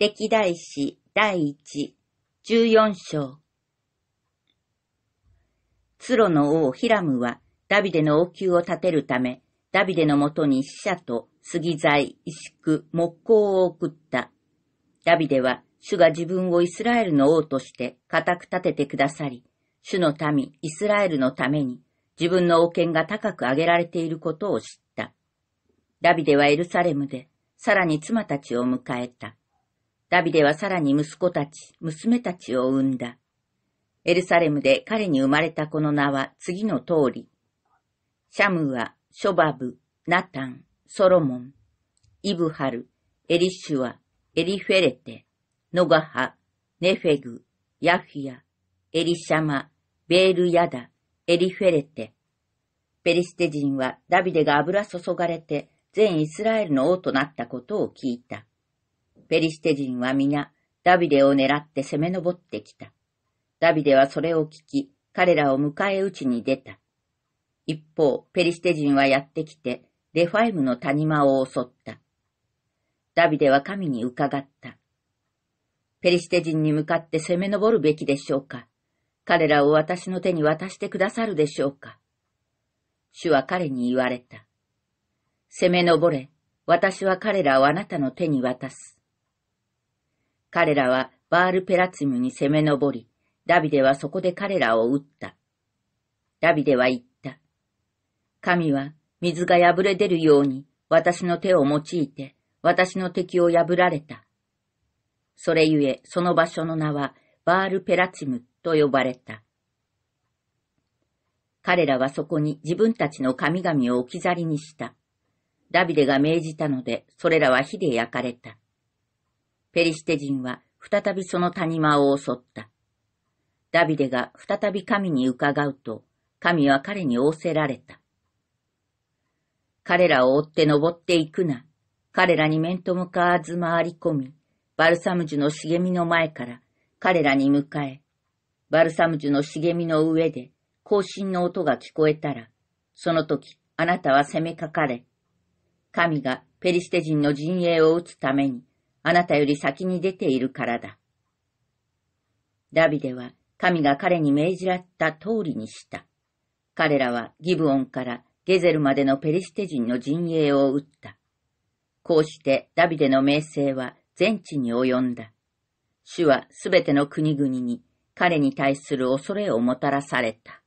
歴代史第一、十四章。ツロの王ヒラムは、ダビデの王宮を建てるため、ダビデのもとに死者と杉材、石工、木工を送った。ダビデは、主が自分をイスラエルの王として固く立ててくださり、主の民、イスラエルのために、自分の王権が高く上げられていることを知った。ダビデはエルサレムで、さらに妻たちを迎えた。ダビデはさらに息子たち、娘たちを産んだ。エルサレムで彼に生まれた子の名は次の通り。シャムは、ショバブ、ナタン、ソロモン、イブハル、エリシュア、エリフェレテ、ノガハ、ネフェグ、ヤフィア、エリシャマ、ベールヤダ、エリフェレテ。ペリシテ人はダビデが油注がれて全イスラエルの王となったことを聞いた。ペリシテ人は皆、ダビデを狙って攻め上ってきた。ダビデはそれを聞き、彼らを迎え撃ちに出た。一方、ペリシテ人はやってきて、レファイムの谷間を襲った。ダビデは神に伺った。ペリシテ人に向かって攻め上るべきでしょうか彼らを私の手に渡してくださるでしょうか主は彼に言われた。攻め上れ、私は彼らをあなたの手に渡す。彼らはバールペラツムに攻め上り、ダビデはそこで彼らを撃った。ダビデは言った。神は水が破れ出るように私の手を用いて私の敵を破られた。それゆえその場所の名はバールペラチムと呼ばれた。彼らはそこに自分たちの神々を置き去りにした。ダビデが命じたのでそれらは火で焼かれた。ペリシテ人は再びその谷間を襲った。ダビデが再び神に伺うと、神は彼に仰せられた。彼らを追って登っていくな。彼らに面と向かわず回り込み、バルサムジュの茂みの前から彼らに迎え、バルサムジュの茂みの上で行進の音が聞こえたら、その時あなたは攻めかかれ、神がペリシテ人の陣営を打つためにあなたより先に出ているからだ。ダビデは神が彼に命じらった通りにした。彼らはギブオンからゲゼルまでのペリシテ人の陣営を撃った。こうしてダビデの名声は全地に及んだ。主はすべての国々に彼に対する恐れをもたらされた。